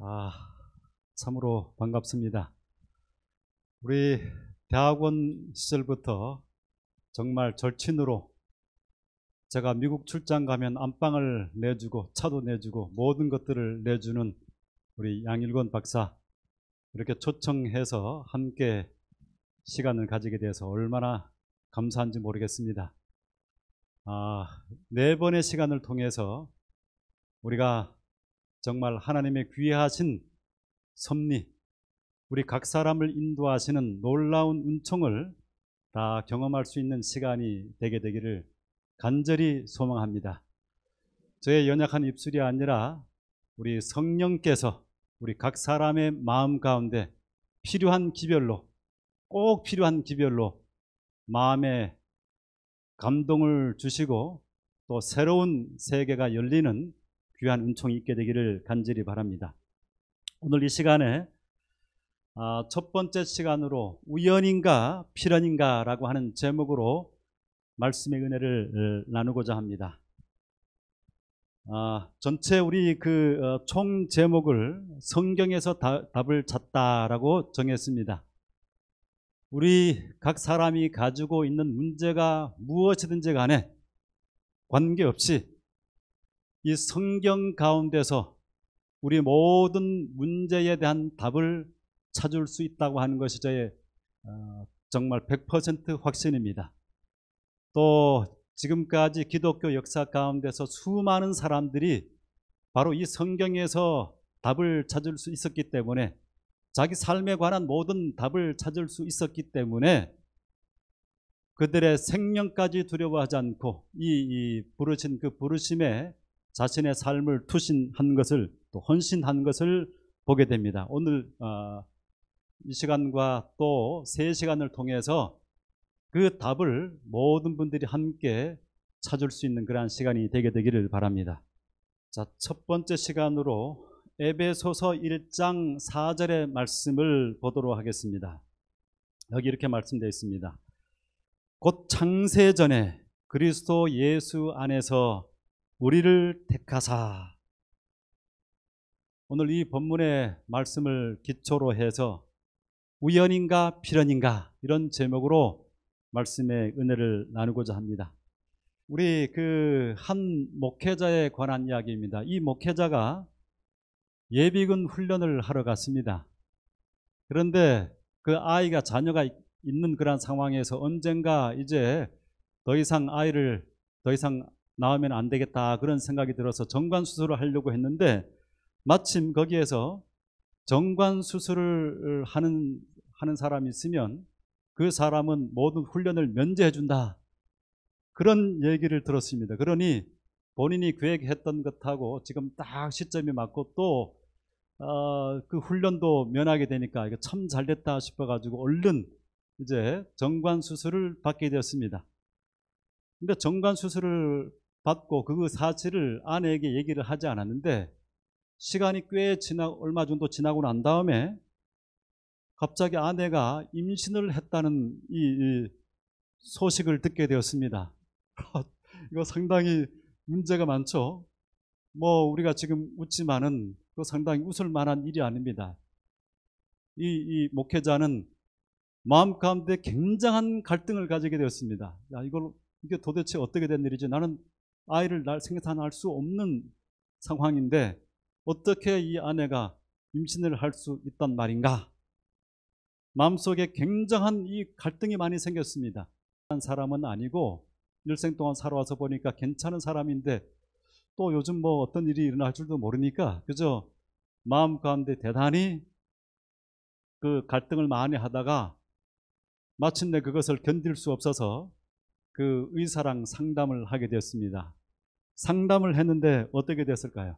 아, 참으로 반갑습니다. 우리 대학원 시절부터 정말 절친으로 제가 미국 출장 가면 안방을 내주고 차도 내주고 모든 것들을 내주는 우리 양일권 박사 이렇게 초청해서 함께 시간을 가지게 돼서 얼마나 감사한지 모르겠습니다. 아, 네 번의 시간을 통해서 우리가 정말 하나님의 귀하신 섭리, 우리 각 사람을 인도하시는 놀라운 은총을 다 경험할 수 있는 시간이 되게 되기를 간절히 소망합니다. 저의 연약한 입술이 아니라 우리 성령께서 우리 각 사람의 마음 가운데 필요한 기별로 꼭 필요한 기별로 마음에 감동을 주시고 또 새로운 세계가 열리는 귀한 은총이 있게 되기를 간절히 바랍니다. 오늘 이 시간에 아, 첫 번째 시간으로 우연인가 필연인가라고 하는 제목으로 말씀의 은혜를 어, 나누고자 합니다. 아, 전체 우리 그총 어, 제목을 성경에서 답을 찾다라고 정했습니다. 우리 각 사람이 가지고 있는 문제가 무엇이든지 간에 관계없이 이 성경 가운데서 우리 모든 문제에 대한 답을 찾을 수 있다고 하는 것이 저의 어, 정말 100% 확신입니다. 또 지금까지 기독교 역사 가운데서 수많은 사람들이 바로 이 성경에서 답을 찾을 수 있었기 때문에 자기 삶에 관한 모든 답을 찾을 수 있었기 때문에 그들의 생명까지 두려워하지 않고 이, 이 부르신 그 부르심에 자신의 삶을 투신한 것을 또 헌신한 것을 보게 됩니다. 오늘 어, 이 시간과 또 세 시간을 통해서 그 답을 모든 분들이 함께 찾을 수 있는 그러한 시간이 되게 되기를 바랍니다. 자, 첫 번째 시간으로 에베소서 1장 4절의 말씀을 보도록 하겠습니다. 여기 이렇게 말씀되어 있습니다. 곧 창세 전에 그리스도 예수 안에서 우리를 택하사 오늘 이 본문의 말씀을 기초로 해서 우연인가 필연인가 이런 제목으로 말씀의 은혜를 나누고자 합니다. 우리 그 한 목회자에 관한 이야기입니다. 이 목회자가 예비군 훈련을 하러 갔습니다. 그런데 그 아이가 자녀가 있는 그런 상황에서 언젠가 이제 더 이상 아이를 더 이상 나오면 안 되겠다 그런 생각이 들어서 정관 수술을 하려고 했는데 마침 거기에서 정관 수술을 하는 하는 사람이 있으면 그 사람은 모든 훈련을 면제해 준다 그런 얘기를 들었습니다. 그러니 본인이 계획했던 것하고 지금 딱 시점이 맞고 또 어, 그 훈련도 면하게 되니까 이거 참 잘됐다 싶어가지고 얼른 이제 정관 수술을 받게 되었습니다. 근데 정관 수술을 받고 그 사실을 아내에게 얘기를 하지 않았는데 시간이 꽤 지나 얼마 정도 지나고 난 다음에 갑자기 아내가 임신을 했다는 이, 소식을 듣게 되었습니다. 이거 상당히 문제가 많죠. 뭐 우리가 지금 웃지만은 그 상당히 웃을 만한 일이 아닙니다. 이, 이 목회자는 마음 가운데 굉장한 갈등을 가지게 되었습니다. 야 이걸 이게 도대체 어떻게 된 일이지? 나는 아이를 날 생산할 수 없는 상황인데 어떻게 이 아내가 임신을 할 수 있단 말인가? 마음속에 굉장한 이 갈등이 많이 생겼습니다. 한 사람은 아니고 일생 동안 살아와서 보니까 괜찮은 사람인데 또 요즘 뭐 어떤 일이 일어날 줄도 모르니까 그저 마음 가운데 대단히 그 갈등을 많이 하다가 마침내 그것을 견딜 수 없어서 그 의사랑 상담을 하게 되었습니다. 상담을 했는데 어떻게 됐을까요?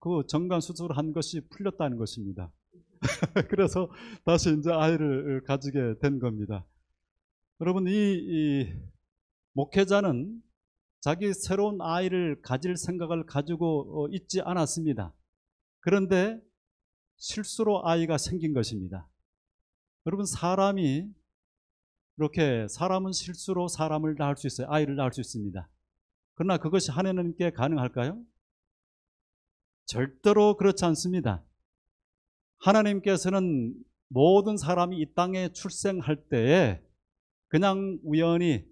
그 정관 수술한 을 것이 풀렸다는 것입니다. 그래서 다시 이제 아이를 가지게 된 겁니다. 여러분 이, 이, 목회자는 자기 새로운 아이를 가질 생각을 가지고 어, 있지 않았습니다. 그런데 실수로 아이가 생긴 것입니다. 여러분 사람이 이렇게 사람은 실수로 사람을 낳을 수 있어요. 아이를 낳을 수 있습니다. 그러나 그것이 하나님께 가능할까요? 절대로 그렇지 않습니다. 하나님께서는 모든 사람이 이 땅에 출생할 때에 그냥 우연히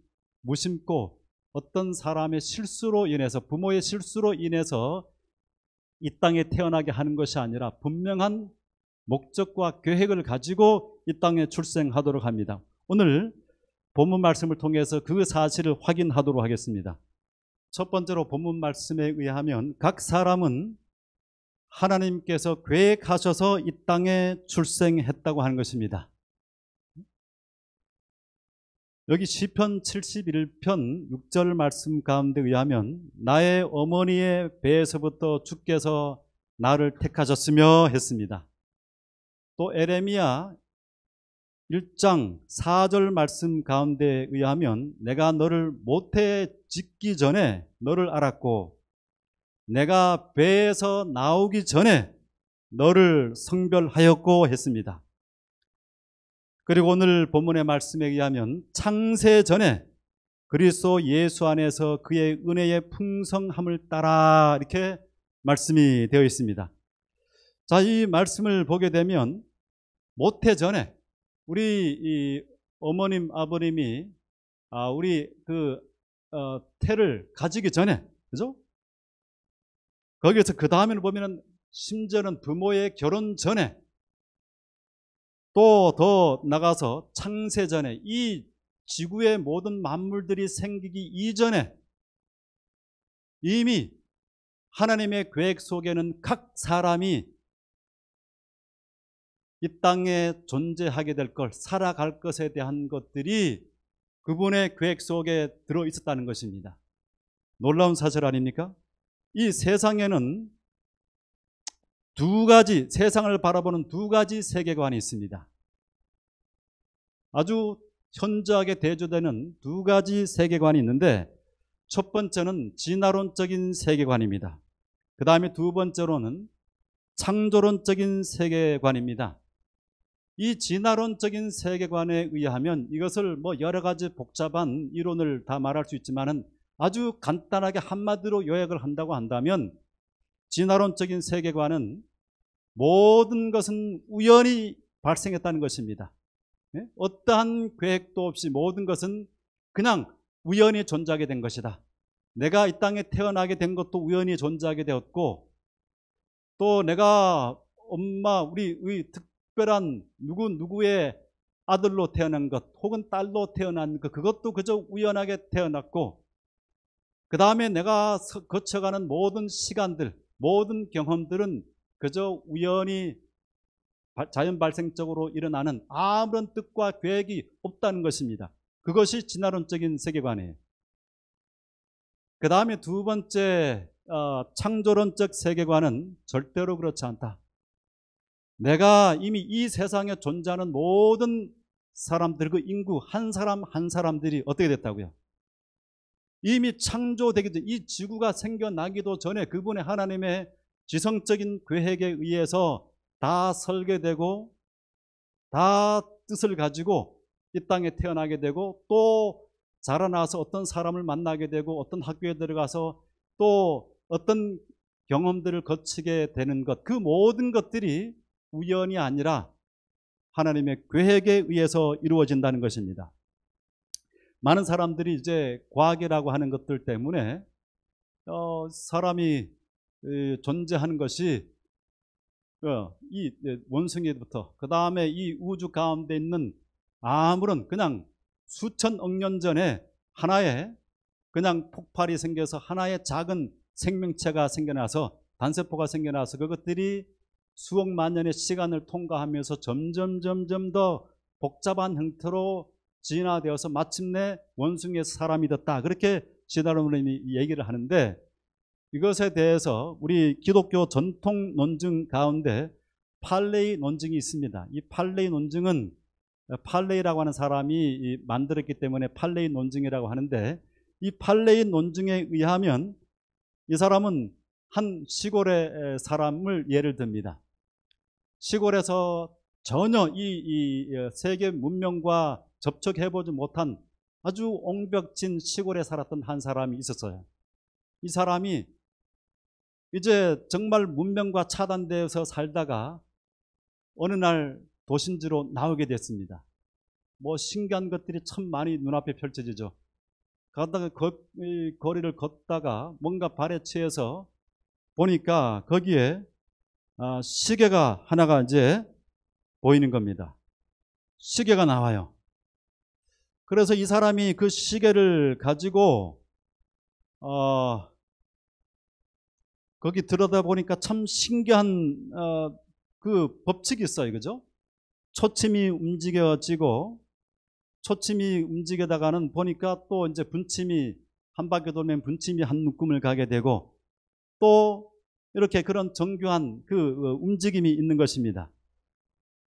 무심코 어떤 사람의 실수로 인해서 부모의 실수로 인해서 이 땅에 태어나게 하는 것이 아니라 분명한 목적과 계획을 가지고 이 땅에 출생하도록 합니다. 오늘 본문 말씀을 통해서 그 사실을 확인하도록 하겠습니다. 첫 번째로 본문 말씀에 의하면 각 사람은 하나님께서 계획하셔서 이 땅에 출생했다고 하는 것입니다. 여기 시편 71편 6절 말씀 가운데 의하면 나의 어머니의 배에서부터 주께서 나를 택하셨으며 했습니다. 또 에레미야 1장 4절 말씀 가운데 의하면 내가 너를 모태 짓기 전에 너를 알았고 내가 배에서 나오기 전에 너를 성별하였고 했습니다. 그리고 오늘 본문의 말씀에 의하면 창세 전에 그리스도 예수 안에서 그의 은혜의 풍성함을 따라 이렇게 말씀이 되어 있습니다. 자, 이 말씀을 보게 되면 모태 전에 우리 어머님 아버님이 아, 우리 그 어, 태를 가지기 전에 그죠? 거기에서 그 다음에는 보면은 심지어는 부모의 결혼 전에 또 더 나가서 창세 전에 이 지구의 모든 만물들이 생기기 이전에 이미 하나님의 계획 속에는 각 사람이 이 땅에 존재하게 될 것, 살아갈 것에 대한 것들이 그분의 계획 속에 들어 있었다는 것입니다. 놀라운 사실 아닙니까? 이 세상에는 두 가지, 세상을 바라보는 두 가지 세계관이 있습니다. 아주 현저하게 대조되는 두 가지 세계관이 있는데 첫 번째는 진화론적인 세계관입니다. 그 다음에 두 번째로는 창조론적인 세계관입니다. 이 진화론적인 세계관에 의하면 이것을 뭐 여러 가지 복잡한 이론을 다 말할 수있지만 아주 간단하게 한마디로 요약을 한다고 한다면 진화론적인 세계관은 모든 것은 우연히 발생했다는 것입니다. 예? 어떠한 계획도 없이 모든 것은 그냥 우연히 존재하게 된 것이다. 내가 이 땅에 태어나게 된 것도 우연히 존재하게 되었고 또 내가 엄마 우리, 우리 특, 특별한 누구 누구의 아들로 태어난 것 혹은 딸로 태어난 것 그것도 그저 우연하게 태어났고 그 다음에 내가 거쳐가는 모든 시간들 모든 경험들은 그저 우연히 자연 발생적으로 일어나는 아무런 뜻과 계획이 없다는 것입니다. 그것이 진화론적인 세계관이에요. 그 다음에 두 번째 어, 창조론적 세계관은 절대로 그렇지 않다. 내가 이미 이 세상에 존재하는 모든 사람들 그 인구 한 사람 한 사람들이 어떻게 됐다고요? 이미 창조되기 전, 이 지구가 생겨나기도 전에 그분의 하나님의 지성적인 계획에 의해서 다 설계되고 다 뜻을 가지고 이 땅에 태어나게 되고 또 자라나서 어떤 사람을 만나게 되고 어떤 학교에 들어가서 또 어떤 경험들을 거치게 되는 것 그 모든 것들이 우연이 아니라 하나님의 계획에 의해서 이루어진다는 것입니다. 많은 사람들이 이제 과학이라고 하는 것들 때문에 어, 사람이 존재하는 것이 어, 이 네, 원숭이부터 그 다음에 이 우주 가운데 있는 아무런 그냥 수천억 년 전에 하나의 그냥 폭발이 생겨서 하나의 작은 생명체가 생겨나서 단세포가 생겨나서 그것들이 수억만 년의 시간을 통과하면서 점점 점점 더 복잡한 형태로 진화되어서 마침내 원숭이의 사람이 됐다. 그렇게 지다르무님이 얘기를 하는데 이것에 대해서 우리 기독교 전통 논증 가운데 팔레이 논증이 있습니다. 이 팔레이 논증은 팔레이라고 하는 사람이 만들었기 때문에 팔레이 논증이라고 하는데 이 팔레이 논증에 의하면 이 사람은 한 시골의 사람을 예를 듭니다. 시골에서 전혀 이, 이 어, 세계 문명과 접촉해보지 못한 아주 옹벽진 시골에 살았던 한 사람이 있었어요. 이 사람이 이제 정말 문명과 차단되어서 살다가 어느 날 도심지로 나오게 됐습니다. 뭐 신기한 것들이 참 많이 눈앞에 펼쳐지죠. 가다가 거, 거리를 걷다가 뭔가 발에 취해서 보니까 거기에 아, 시계가 하나가 이제 보이는 겁니다. 시계가 나와요. 그래서 이 사람이 그 시계를 가지고 어, 거기 들여다 보니까 참 신기한 어, 그 법칙이 있어요, 그죠? 초침이 움직여지고 초침이 움직이다가는 보니까 또 이제 분침이 한 바퀴 돌면 분침이 한 묶음을 가게 되고 또 이렇게 그런 정교한 그 어, 움직임이 있는 것입니다.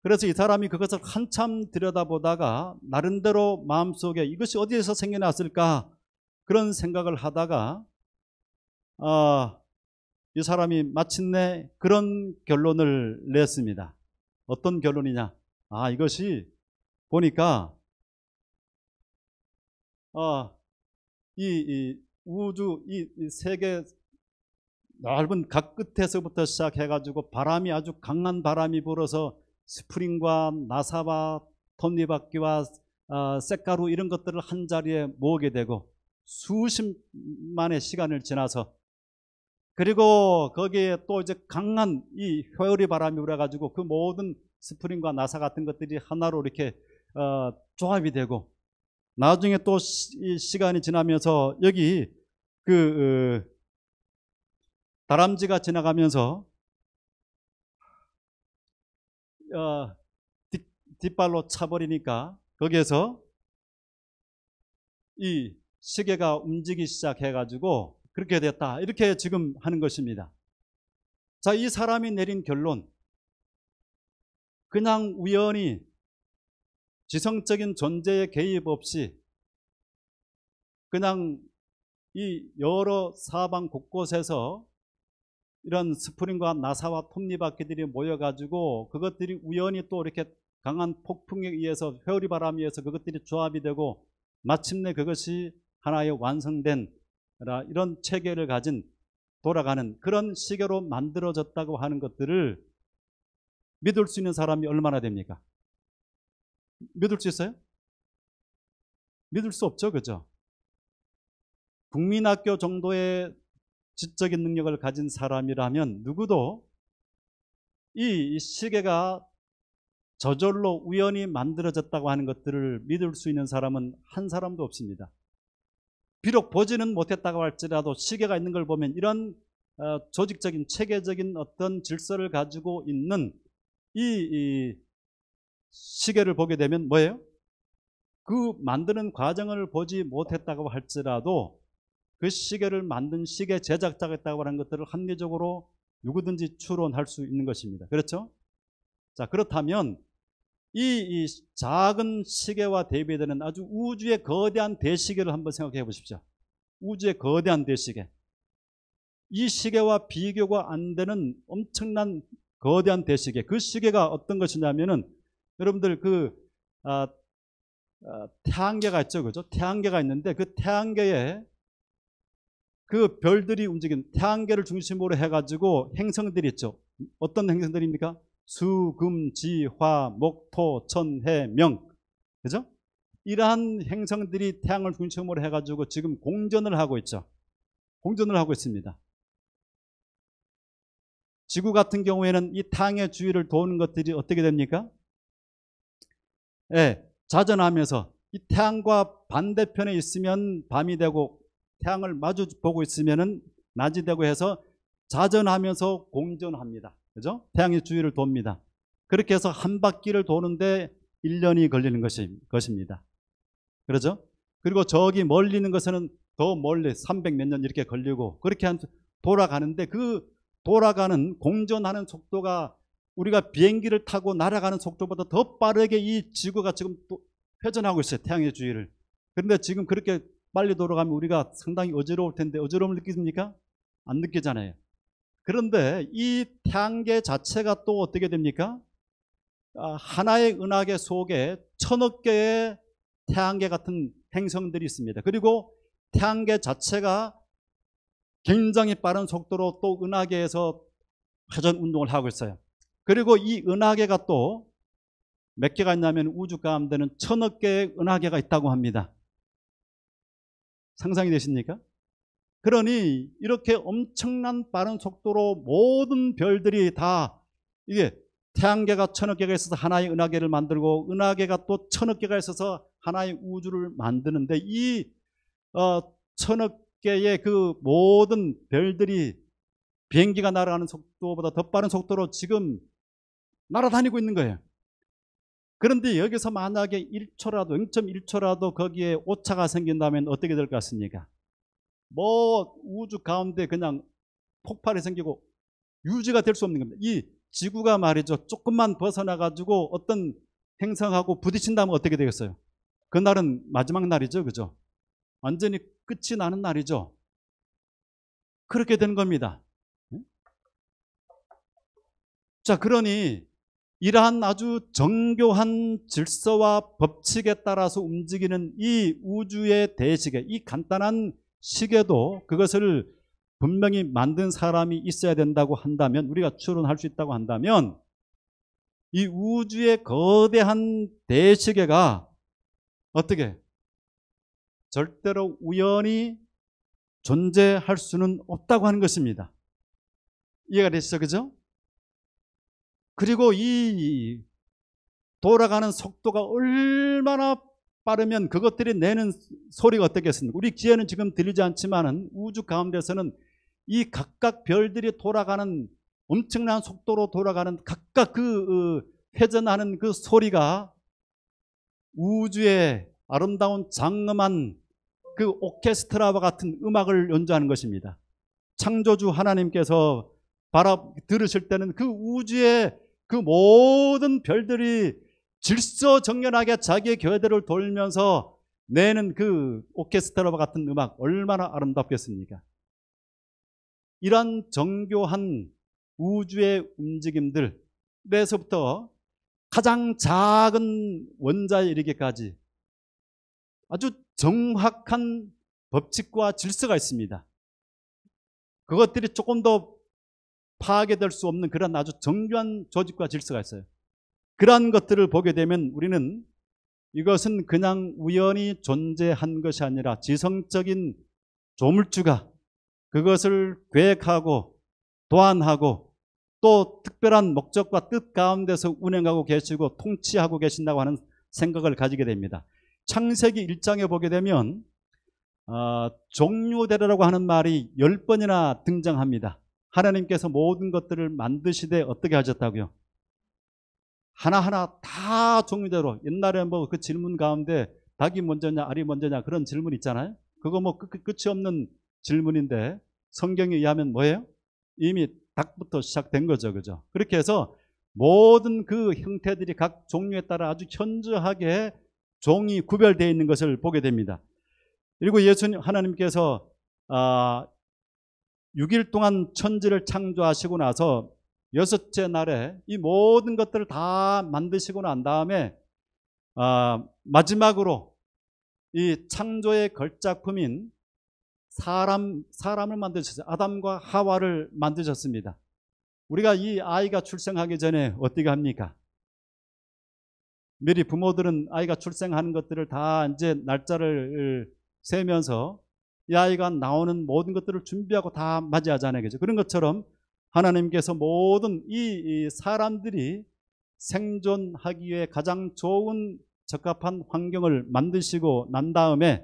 그래서 이 사람이 그것을 한참 들여다보다가 나름대로 마음속에 이것이 어디에서 생겨났을까 그런 생각을 하다가 어, 이 사람이 마침내 그런 결론을 냈습니다. 어떤 결론이냐? 아 이것이 보니까 어, 이, 이 우주 이, 이 세계 넓은 각 끝에서부터 시작해가지고 바람이 아주 강한 바람이 불어서 스프링과 나사와 톱니바퀴와 어, 쇳가루 이런 것들을 한 자리에 모으게 되고 수십만의 시간을 지나서 그리고 거기에 또 이제 강한 이효율리 바람이 불어가지고 그 모든 스프링과 나사 같은 것들이 하나로 이렇게 어, 조합이 되고 나중에 또 시, 간이 지나면서 여기 그 어, 다람쥐가 지나가면서 어, 뒷발로 차버리니까 거기에서 이 시계가 움직이기 시작해가지고 그렇게 됐다. 이렇게 지금 하는 것입니다. 자, 이 사람이 내린 결론. 그냥 우연히 지성적인 존재의 개입 없이 그냥 이 여러 사방 곳곳에서 이런 스프링과 나사와 톱니바퀴들이 모여가지고 그것들이 우연히 또 이렇게 강한 폭풍에 의해서 회오리 바람에 의해서 그것들이 조합이 되고 마침내 그것이 하나의 완성된 이런 체계를 가진 돌아가는 그런 시계로 만들어졌다고 하는 것들을 믿을 수 있는 사람이 얼마나 됩니까? 믿을 수 있어요? 믿을 수 없죠, 그죠? 국민학교 정도의 지적인 능력을 가진 사람이라면 누구도 이 시계가 저절로 우연히 만들어졌다고 하는 것들을 믿을 수 있는 사람은 한 사람도 없습니다. 비록 보지는 못했다고 할지라도 시계가 있는 걸 보면 이런 어, 조직적인 체계적인 어떤 질서를 가지고 있는 이, 시계를 보게 되면 뭐예요? 그 만드는 과정을 보지 못했다고 할지라도 그 시계를 만든 시계 제작자겠다고 하는 것들을 합리적으로 누구든지 추론할 수 있는 것입니다. 그렇죠? 자, 그렇다면 이, 이 작은 시계와 대비되는 아주 우주의 거대한 대시계를 한번 생각해 보십시오. 우주의 거대한 대시계. 이 시계와 비교가 안 되는 엄청난 거대한 대시계. 그 시계가 어떤 것이냐면은 여러분들 그 아, 아, 태양계가 있죠, 그죠? 태양계가 있는데 그 태양계에 그 별들이 움직인 태양계를 중심으로 해가지고 행성들이 있죠. 어떤 행성들입니까? 수, 금, 지, 화, 목, 토, 천, 해, 명. 그죠? 이러한 행성들이 태양을 중심으로 해가지고 지금 공전을 하고 있죠. 공전을 하고 있습니다. 지구 같은 경우에는 이태양의 주위를 도는 것들이 어떻게 됩니까? 예, 자전하면서 이 태양과 반대편에 있으면 밤이 되고 태양을 마주 보고 있으면은 낮이 되고 해서 자전하면서 공전합니다. 그죠? 태양의 주위를 돕니다. 그렇게 해서 한 바퀴를 도는데 1년이 걸리는 것이, 것입니다. 그러죠? 그리고 저기 멀리 있는 것은 더 멀리 300 몇 년 이렇게 걸리고 그렇게 한 돌아가는데 그 돌아가는 공전하는 속도가 우리가 비행기를 타고 날아가는 속도보다 더 빠르게 이 지구가 지금 또 회전하고 있어요. 태양의 주위를. 그런데 지금 그렇게 빨리 돌아가면 우리가 상당히 어지러울 텐데 어지러움을 느끼십니까? 안 느끼잖아요. 그런데 이태양계 자체가 또 어떻게 됩니까? 아, 하나의 은하계 속에 천억 개의 태양계 같은 행성들이 있습니다. 그리고 태양계 자체가 굉장히 빠른 속도로 또 은하계에서 회전 운동을 하고 있어요. 그리고 이 은하계가 또 몇 개가 있냐면 우주가 함되는 천억 개의 은하계가 있다고 합니다. 상상이 되십니까? 그러니 이렇게 엄청난 빠른 속도로 모든 별들이 다 이게 태양계가 천억 개가 있어서 하나의 은하계를 만들고 은하계가 또 천억 개가 있어서 하나의 우주를 만드는데 이 어, 천억 개의 그 모든 별들이 비행기가 날아가는 속도보다 더 빠른 속도로 지금 날아다니고 있는 거예요. 그런데 여기서 만약에 1초라도 0.1초라도 거기에 오차가 생긴다면 어떻게 될 것 같습니까? 뭐 우주 가운데 그냥 폭발이 생기고 유지가 될 수 없는 겁니다. 이 지구가 말이죠. 조금만 벗어나 가지고 어떤 행성하고 부딪힌다면 어떻게 되겠어요? 그날은 마지막 날이죠. 그죠? 완전히 끝이 나는 날이죠. 그렇게 되는 겁니다. 자, 그러니 이러한 아주 정교한 질서와 법칙에 따라서 움직이는 이 우주의 대시계, 이 간단한 시계도 그것을 분명히 만든 사람이 있어야 된다고 한다면 우리가 추론할 수 있다고 한다면 이 우주의 거대한 대시계가 어떻게 절대로 우연히 존재할 수는 없다고 하는 것입니다. 이해가 되시죠? 그죠? 그리고 이 돌아가는 속도가 얼마나 빠르면 그것들이 내는 소리가 어떻겠습니까? 우리 귀에는 지금 들리지 않지만 우주 가운데서는 이 각각 별들이 돌아가는 엄청난 속도로 돌아가는 각각 그 어, 회전하는 그 소리가 우주의 아름다운 장엄한 그 오케스트라와 같은 음악을 연주하는 것입니다. 창조주 하나님께서 바라 들으실 때는 그 우주의 그 모든 별들이 질서정연하게 자기의 교회들을 돌면서 내는 그 오케스트라와 같은 음악 얼마나 아름답겠습니까? 이런 정교한 우주의 움직임들 내에서부터 가장 작은 원자에 이르기까지 아주 정확한 법칙과 질서가 있습니다. 그것들이 조금 더 파괴될 수 없는 그런 아주 정교한 조직과 질서가 있어요. 그러한 것들을 보게 되면 우리는 이것은 그냥 우연히 존재한 것이 아니라 지성적인 조물주가 그것을 계획하고 도안하고 또 특별한 목적과 뜻 가운데서 운행하고 계시고 통치하고 계신다고 하는 생각을 가지게 됩니다. 창세기 1장에 보게 되면 어, 종류대로라고 하는 말이 10번이나 등장합니다. 하나님께서 모든 것들을 만드시되 어떻게 하셨다고요? 하나하나 다 종류대로 옛날에 뭐 그 질문 가운데 닭이 먼저냐 알이 먼저냐 그런 질문 있잖아요. 그거 뭐 끝, 이 없는 질문인데 성경에 의하면 뭐예요? 이미 닭부터 시작된 거죠. 그죠? 그렇게 해서 모든 그 형태들이 각 종류에 따라 아주 현저하게 종이 구별되어 있는 것을 보게 됩니다. 그리고 예수님 하나님께서 아, 6일 동안 천지를 창조하시고 나서 여섯째 날에 이 모든 것들을 다 만드시고 난 다음에 아, 마지막으로 이 창조의 걸작품인 사람, 사람을 만드셨어요. 아담과 하와를 만드셨습니다. 우리가 이 아이가 출생하기 전에 어떻게 합니까? 미리 부모들은 아이가 출생하는 것들을 다 이제 날짜를 세면서 이 아이가 나오는 모든 것들을 준비하고 다 맞이하잖아요. 그죠? 그런 것처럼 하나님께서 모든 이 사람들이 생존하기 위해 가장 좋은 적합한 환경을 만드시고 난 다음에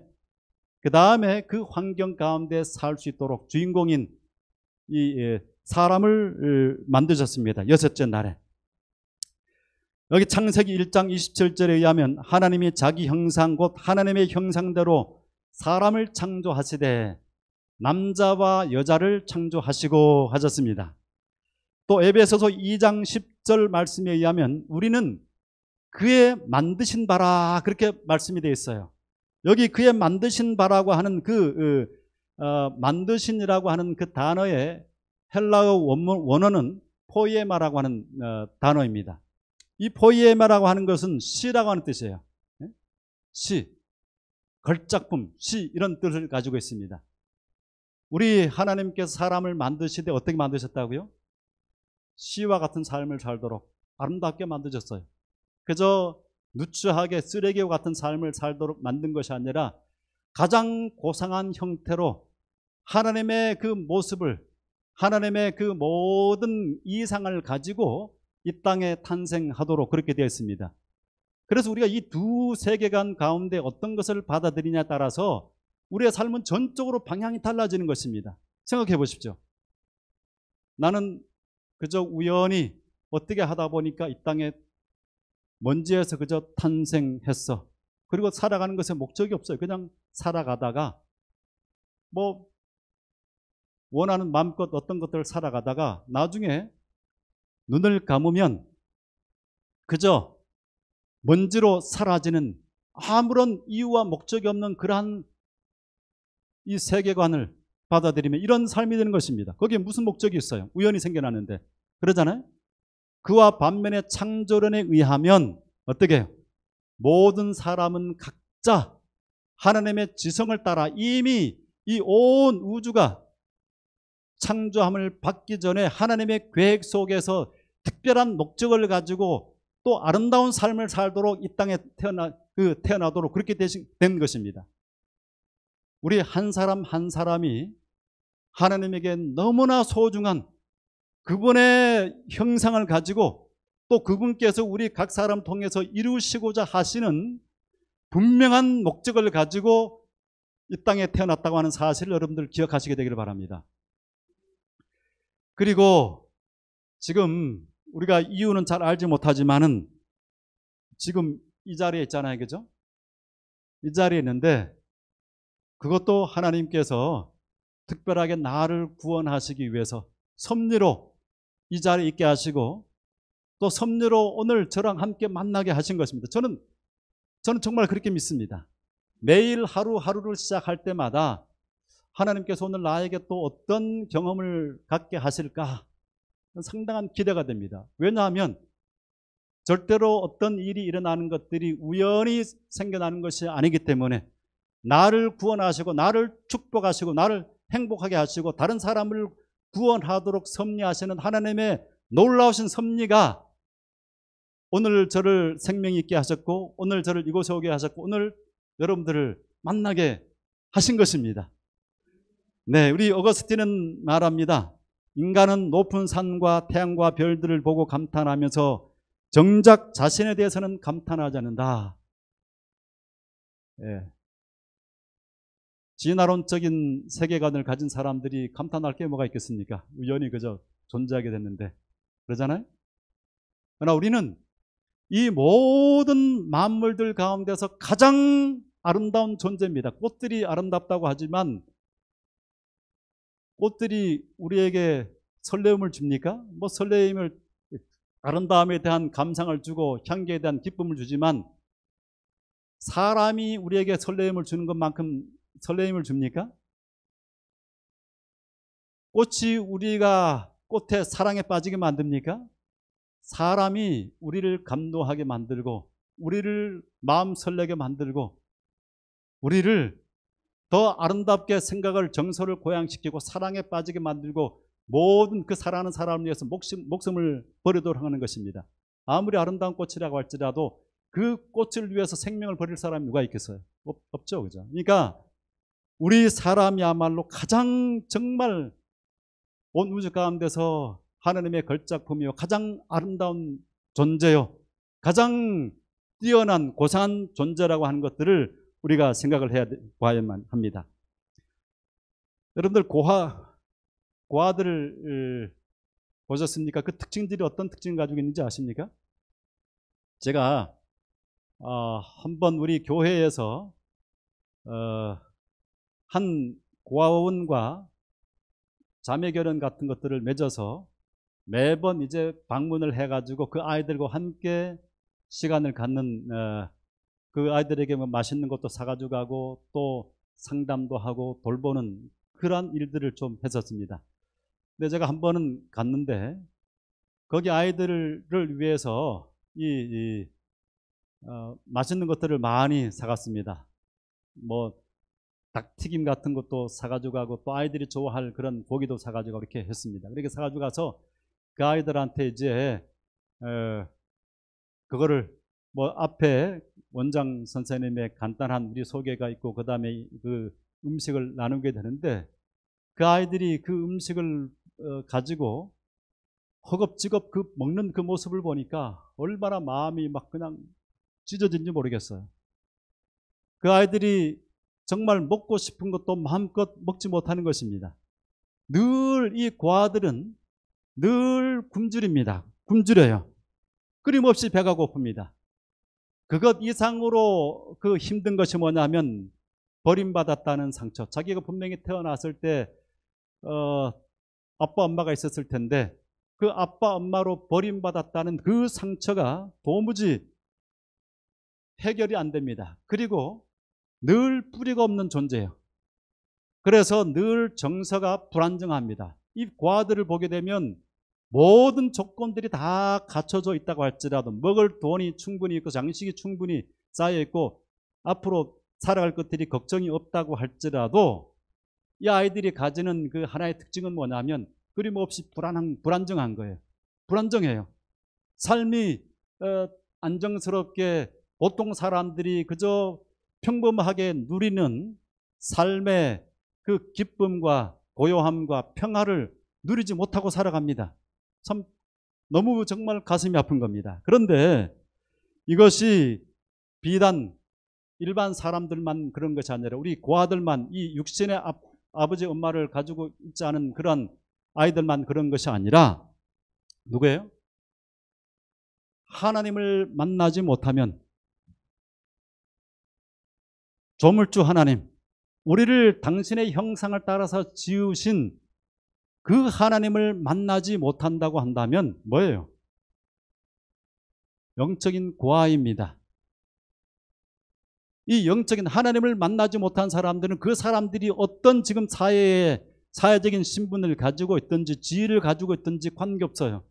그 다음에 그 환경 가운데 살 수 있도록 주인공인 이 사람을 어, 만드셨습니다. 여섯째 날에. 여기 창세기 1장 27절에 의하면 하나님이 자기 형상 곧 하나님의 형상대로 사람을 창조하시되 남자와 여자를 창조하시고 하셨습니다. 또 에베소서 2장 10절 말씀에 의하면 우리는 그의 만드신 바라 그렇게 말씀이 되어 있어요. 여기 그의 만드신 바라고 하는 그 어, 어 만드신이라고 하는 그 단어의 헬라어 원어는 포이에마라고 하는 어, 단어입니다. 이 포이에마라고 하는 것은 시라고 하는 뜻이에요. 예? 시 걸작품, 시 이런 뜻을 가지고 있습니다. 우리 하나님께서 사람을 만드시되 어떻게 만드셨다고요? 시와 같은 삶을 살도록 아름답게 만드셨어요. 그저 누추하게 쓰레기와 같은 삶을 살도록 만든 것이 아니라 가장 고상한 형태로 하나님의 그 모습을 하나님의 그 모든 이상을 가지고 이 땅에 탄생하도록 그렇게 되어 있습니다. 그래서 우리가 이 두 세계관 가운데 어떤 것을 받아들이냐 에 따라서 우리의 삶은 전적으로 방향이 달라지는 것입니다. 생각해 보십시오. 나는 그저 우연히 어떻게 하다 보니까 이 땅에 먼지에서 그저 탄생했어. 그리고 살아가는 것에 목적이 없어요. 그냥 살아가다가 뭐 원하는 마음껏 어떤 것들을 살아가다가 나중에 눈을 감으면 그저 먼지로 사라지는 아무런 이유와 목적이 없는 그러한 이 세계관을 받아들이면 이런 삶이 되는 것입니다. 거기에 무슨 목적이 있어요? 우연히 생겨나는데. 그러잖아요? 그와 반면에 창조론에 의하면 어떻게 해요? 모든 사람은 각자 하나님의 지성을 따라 이미 이 온 우주가 창조함을 받기 전에 하나님의 계획 속에서 특별한 목적을 가지고 또 아름다운 삶을 살도록 이 땅에 태어나, 그 태어나도록 그렇게 되신, 된 것입니다. 우리 한 사람 한 사람이 하나님에게 너무나 소중한 그분의 형상을 가지고 또 그분께서 우리 각 사람 통해서 이루시고자 하시는 분명한 목적을 가지고 이 땅에 태어났다고 하는 사실을 여러분들 기억하시게 되기를 바랍니다. 그리고 지금 우리가 이유는 잘 알지 못하지만은 지금 이 자리에 있잖아요. 그죠? 이 자리에 있는데 그것도 하나님께서 특별하게 나를 구원하시기 위해서 섭리로 이 자리에 있게 하시고 또 섭리로 오늘 저랑 함께 만나게 하신 것입니다. 저는 저는 정말 그렇게 믿습니다. 매일 하루하루를 시작할 때마다 하나님께서 오늘 나에게 또 어떤 경험을 갖게 하실까 상당한 기대가 됩니다. 왜냐하면 절대로 어떤 일이 일어나는 것들이 우연히 생겨나는 것이 아니기 때문에 나를 구원하시고 나를 축복하시고 나를 행복하게 하시고 다른 사람을 구원하도록 섭리하시는 하나님의 놀라우신 섭리가 오늘 저를 생명 있게 하셨고 오늘 저를 이곳에 오게 하셨고 오늘 여러분들을 만나게 하신 것입니다. 네, 우리 어거스틴은 말합니다. 인간은 높은 산과 태양과 별들을 보고 감탄하면서 정작 자신에 대해서는 감탄하지 않는다. 예. 진화론적인 세계관을 가진 사람들이 감탄할 게 뭐가 있겠습니까? 우연히 그저 존재하게 됐는데. 그러잖아요? 그러나 우리는 이 모든 만물들 가운데서 가장 아름다운 존재입니다. 꽃들이 아름답다고 하지만 꽃들이 우리에게 설레임을 줍니까? 뭐 설레임을 아름다움에 대한 감상을 주고 향기에 대한 기쁨을 주지만 사람이 우리에게 설레임을 주는 것만큼 설레임을 줍니까? 꽃이 우리가 꽃에 사랑에 빠지게 만듭니까? 사람이 우리를 감동하게 만들고 우리를 마음 설레게 만들고 우리를 더 아름답게 생각을 정서를 고양시키고 사랑에 빠지게 만들고 모든 그 사랑하는 사람을 위해서 목숨, 목숨을 버리도록 하는 것입니다. 아무리 아름다운 꽃이라고 할지라도 그 꽃을 위해서 생명을 버릴 사람이 누가 있겠어요? 없, 죠 그죠? 그러니까 우리 사람이야말로 가장 정말 온 우주 가운데서 하나님의 걸작품이요. 가장 아름다운 존재요. 가장 뛰어난 고상한 존재라고 하는 것들을 우리가 생각을 해야 봐야만 합니다. 여러분들 고아 고화들을 보셨습니까? 그 특징들이 어떤 특징을 가지고 있는지 아십니까? 제가 어, 한번 우리 교회에서 어, 한 고아원과 자매 결연 같은 것들을 맺어서 매번 이제 방문을 해가지고 그 아이들과 함께 시간을 갖는 어, 그 아이들에게 뭐 맛있는 것도 사가지고 가고 또 상담도 하고 돌보는 그러한 일들을 좀 했었습니다. 근데 제가 한 번은 갔는데 거기 아이들을 위해서 이, 이 어, 맛있는 것들을 많이 사갔습니다. 뭐 닭튀김 같은 것도 사가지고 가고 또 아이들이 좋아할 그런 고기도 사가지고 이렇게 했습니다. 이렇게 사가지고 가서 그 아이들한테 이제 에, 그거를 뭐 앞에 원장 선생님의 간단한 우리 소개가 있고 그다음에 그 음식을 나누게 되는데 그 아이들이 그 음식을 어, 가지고 허겁지겁 그 먹는 그 모습을 보니까 얼마나 마음이 막 그냥 찢어진지 모르겠어요. 그 아이들이 정말 먹고 싶은 것도 마음껏 먹지 못하는 것입니다. 늘 이과들은늘 굶주립니다. 굶주려요. 끊임없이 배가 고픕니다. 그것 이상으로 그 힘든 것이 뭐냐면 버림받았다는 상처. 자기가 분명히 태어났을 때 어, 아빠 엄마가 있었을 텐데 그 아빠 엄마로 버림받았다는 그 상처가 도무지 해결이 안 됩니다. 그리고 늘 뿌리가 없는 존재예요. 그래서 늘 정서가 불안정합니다. 이 과들을 보게 되면 모든 조건들이 다 갖춰져 있다고 할지라도 먹을 돈이 충분히 있고 장식이 충분히 쌓여 있고 앞으로 살아갈 것들이 걱정이 없다고 할지라도 이 아이들이 가지는 그 하나의 특징은 뭐냐면 그림 없이 불안한 불안정한 거예요. 불안정해요. 삶이 어, 안정스럽게 보통 사람들이 그저 평범하게 누리는 삶의 그 기쁨과 고요함과 평화를 누리지 못하고 살아갑니다. 참 너무 정말 가슴이 아픈 겁니다. 그런데 이것이 비단 일반 사람들만 그런 것이 아니라 우리 고아들만 이 육신의 아, 버지 엄마를 가지고 있지 않은 그런 아이들만 그런 것이 아니라 누구예요? 하나님을 만나지 못하면 조물주 하나님 우리를 당신의 형상을 따라서 지으신 그 하나님을 만나지 못한다고 한다면 뭐예요? 영적인 고아입니다. 이 영적인 하나님을 만나지 못한 사람들은 그 사람들이 어떤 지금 사회에 사회적인 신분을 가지고 있든지 지위를 가지고 있든지 관계없어요.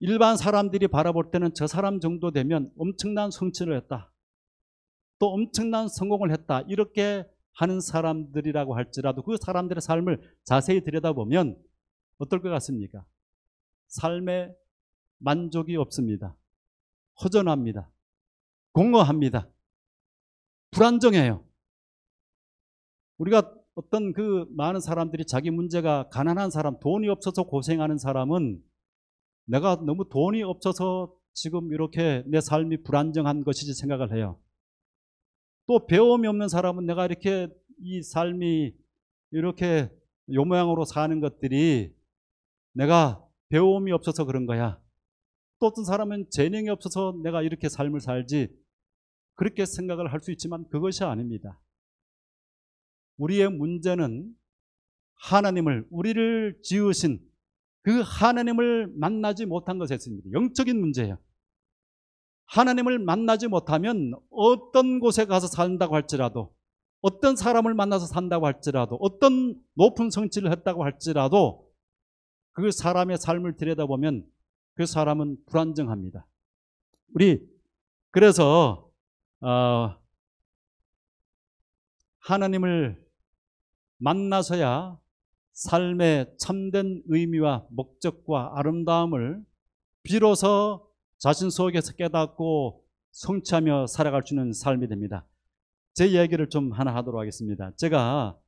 일반 사람들이 바라볼 때는 저 사람 정도 되면 엄청난 성취를 했다. 또 엄청난 성공을 했다. 이렇게 하는 사람들이라고 할지라도 그 사람들의 삶을 자세히 들여다보면 어떨 것 같습니까? 삶에 만족이 없습니다. 허전합니다. 공허합니다. 불안정해요. 우리가 어떤 그 많은 사람들이 자기 문제가 가난한 사람, 돈이 없어서 고생하는 사람은 내가 너무 돈이 없어서 지금 이렇게 내 삶이 불안정한 것이지 생각을 해요. 또 배움이 없는 사람은 내가 이렇게 이 삶이 이렇게 요 모양으로 사는 것들이 내가 배움이 없어서 그런 거야. 또 어떤 사람은 재능이 없어서 내가 이렇게 삶을 살지 그렇게 생각을 할 수 있지만 그것이 아닙니다. 우리의 문제는 하나님을 우리를 지으신 그 하나님을 만나지 못한 것에 있습니다. 영적인 문제예요. 하나님을 만나지 못하면 어떤 곳에 가서 산다고 할지라도 어떤 사람을 만나서 산다고 할지라도 어떤 높은 성취를 했다고 할지라도 그 사람의 삶을 들여다보면 그 사람은 불안정합니다. 우리 그래서 어 하나님을 만나서야 삶의 참된 의미와 목적과 아름다움을 비로소 자신 속에서 깨닫고 성취하며 살아갈 수 있는 삶이 됩니다. 제얘기를좀 하나 하도록 하겠습니다. 제가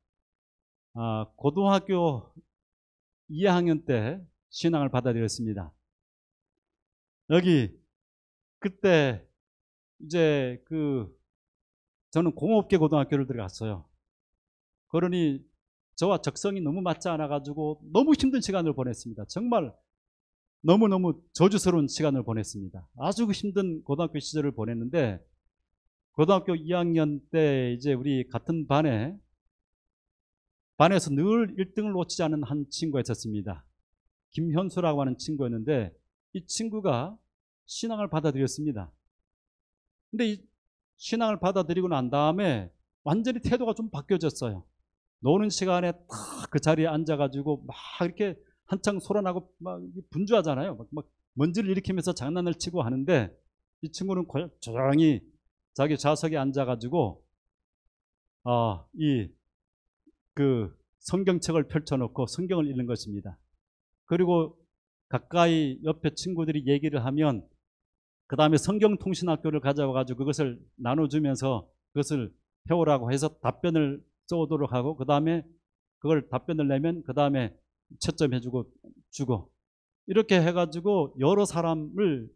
아, 고등학교 2학년 때 신앙을 받아들였습니다. 여기 그때 이제 그 저는 공업계 고등학교를 들어갔어요. 그러니 저와 적성이 너무 맞지 않아 가지고 너무 힘든 시간을 보냈습니다. 정말 너무너무 저주스러운 시간을 보냈습니다. 아주 그 힘든 고등학교 시절을 보냈는데 고등학교 2학년 때 이제 우리 같은 반에 반에서 늘 1등을 놓치지 않은 한 친구가 있었습니다. 김현수라고 하는 친구였는데 이 친구가 신앙을 받아들였습니다. 근데 이 신앙을 받아들이고 난 다음에 완전히 태도가 좀 바뀌어졌어요. 노는 시간에 딱 그 자리에 앉아가지고 막 이렇게 한창 소란하고 막 분주하잖아요. 막, 막 먼지를 일으키면서 장난을 치고 하는데 이 친구는 조용히 자기 좌석에 앉아가지고 아, 이그 성경책을 펼쳐놓고 성경을 읽는 것입니다. 그리고 가까이 옆에 친구들이 얘기를 하면 그 다음에 성경통신학교를 가져와가지고 그것을 나눠주면서 그것을 해오라고 해서 답변을 써오도록 하고 그 다음에 그걸 답변을 내면 그 다음에 채점해주고 주고 이렇게 해가지고 여러 사람을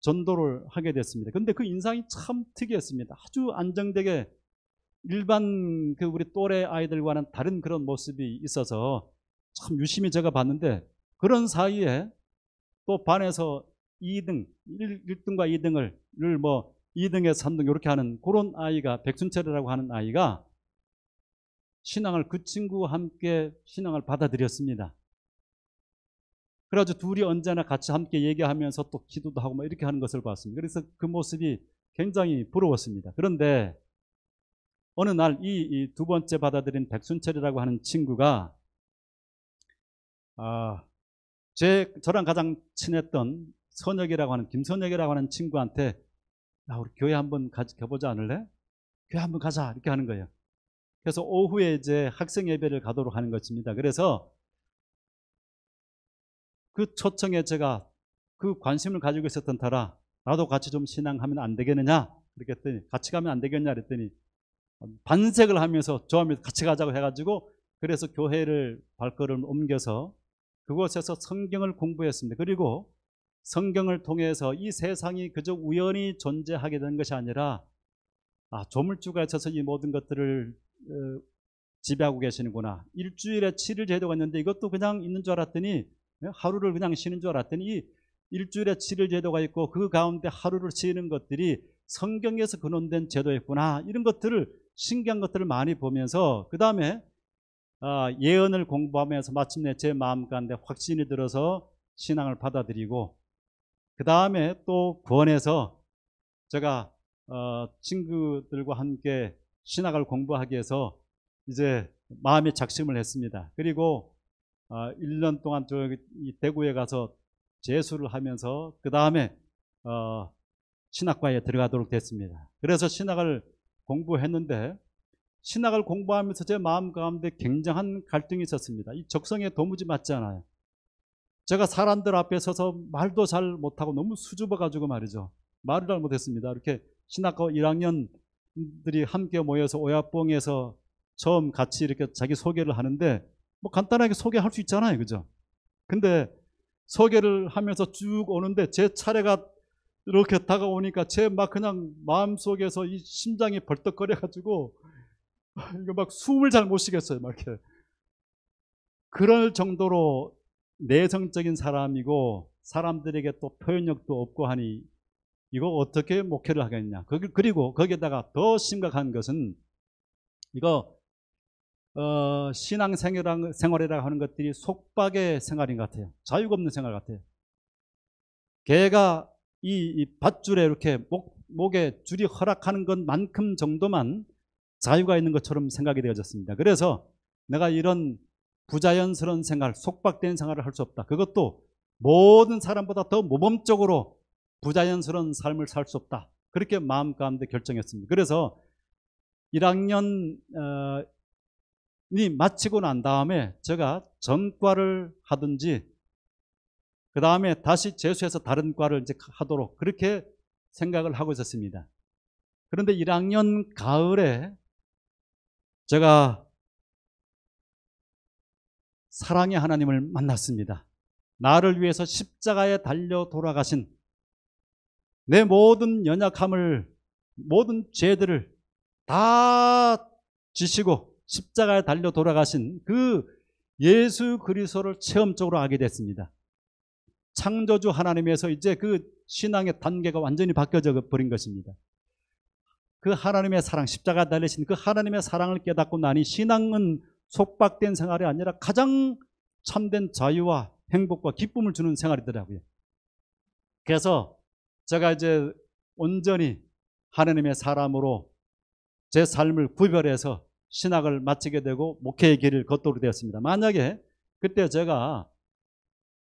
전도를 하게 됐습니다. 근데 그 인상이 참 특이했습니다. 아주 안정되게 일반 그 우리 또래 아이들과는 다른 그런 모습이 있어서 참 유심히 제가 봤는데 그런 사이에 또 반에서 2등, 1, 등과 2등을 뭐 2등에서 3등 이렇게 하는 그런 아이가 백순철이라고 하는 아이가 신앙을 그 친구와 함께 신앙을 받아들였습니다. 그래가지고 둘이 언제나 같이 함께 얘기하면서 또 기도도 하고 막 이렇게 하는 것을 봤습니다. 그래서 그 모습이 굉장히 부러웠습니다. 그런데 어느 날 이 두 번째 받아들인 백순철이라고 하는 친구가 아, 제 저랑 가장 친했던 선혁이라고 하는 김선혁이라고 하는 친구한테 야 우리 교회 한번 가보자 않을래? 교회 한번 가자 이렇게 하는 거예요. 그래서 오후에 이제 학생 예배를 가도록 하는 것입니다. 그래서 그 초청에 제가 그 관심을 가지고 있었던 터라 나도 같이 좀 신앙하면 안 되겠느냐 그렇게 했더니 같이 가면 안 되겠냐 그랬더니 반색을 하면서 저하면 같이 가자고 해가지고 그래서 교회를 발걸음 옮겨서 그곳에서 성경을 공부했습니다. 그리고 성경을 통해서 이 세상이 그저 우연히 존재하게 된 것이 아니라 아, 조물주가 있어서 이 모든 것들을 어, 지배하고 계시는구나. 일주일에 7일 제도가 있는데 이것도 그냥 있는 줄 알았더니 어, 하루를 그냥 쉬는 줄 알았더니 이 일주일에 7일 제도가 있고 그 가운데 하루를 쉬는 것들이 성경에서 근원된 제도였구나. 이런 것들을 신기한 것들을 많이 보면서 그 다음에 아, 예언을 공부하면서 마침내 제 마음 가운데 확신이 들어서 신앙을 받아들이고 그 다음에 또 구원에서 제가 어, 친구들과 함께 신학을 공부하기 위해서 이제 마음에 작심을 했습니다. 그리고 1년 어, 동안 저기 대구에 가서 재수를 하면서 그 다음에 어, 신학과에 들어가도록 됐습니다. 그래서 신학을 공부했는데 신학을 공부하면서 제 마음 가운데 굉장한 갈등이 있었습니다. 이 적성에 도무지 맞지 않아요. 제가 사람들 앞에 서서 말도 잘 못하고 너무 수줍어가지고 말이죠. 말을 잘 못했습니다. 이렇게 신학과 1학년 들이 함께 모여서 오야뽕에서 처음 같이 이렇게 자기 소개를 하는데 뭐 간단하게 소개할 수 있잖아요. 그죠? 근데 소개를 하면서 쭉 오는데 제 차례가 이렇게 다가오니까 제 막 그냥 마음속에서 이 심장이 벌떡거려 가지고 이거 막 숨을 잘 못 쉬겠어요. 막 이렇게. 그럴 정도로 내성적인 사람이고 사람들에게 또 표현력도 없고 하니 이거 어떻게 목회를 하겠냐. 그리고 거기에다가 더 심각한 것은 이거 어, 신앙생활이라고 하는 것들이 속박의 생활인 것 같아요. 자유가 없는 생활 같아요. 개가 이, 이 밧줄에 이렇게 목, 목에 줄이 허락하는 것만큼 정도만 자유가 있는 것처럼 생각이 되어졌습니다. 그래서 내가 이런 부자연스러운 생활, 속박된 생활을 할 수 없다. 그것도 모든 사람보다 더 모범적으로 부자연스러운 삶을 살 수 없다. 그렇게 마음 가운데 결정했습니다. 그래서 1학년이 어, 마치고 난 다음에 제가 전과를 하든지 그 다음에 다시 재수해서 다른 과를 이제 하도록 그렇게 생각을 하고 있었습니다. 그런데 1학년 가을에 제가 사랑의 하나님을 만났습니다. 나를 위해서 십자가에 달려 돌아가신 내 모든 연약함을 모든 죄들을 다 지시고 십자가에 달려 돌아가신 그 예수 그리스도를 체험적으로 알게 됐습니다. 창조주 하나님에서 이제 그 신앙의 단계가 완전히 바뀌어져 버린 것입니다. 그 하나님의 사랑, 십자가 달리신 그 하나님의 사랑을 깨닫고 나니 신앙은 속박된 생활이 아니라 가장 참된 자유와 행복과 기쁨을 주는 생활이더라고요. 그래서 제가 이제 온전히 하나님의 사람으로 제 삶을 구별해서 신학을 마치게 되고 목회의 길을 걷도록 되었습니다. 만약에 그때 제가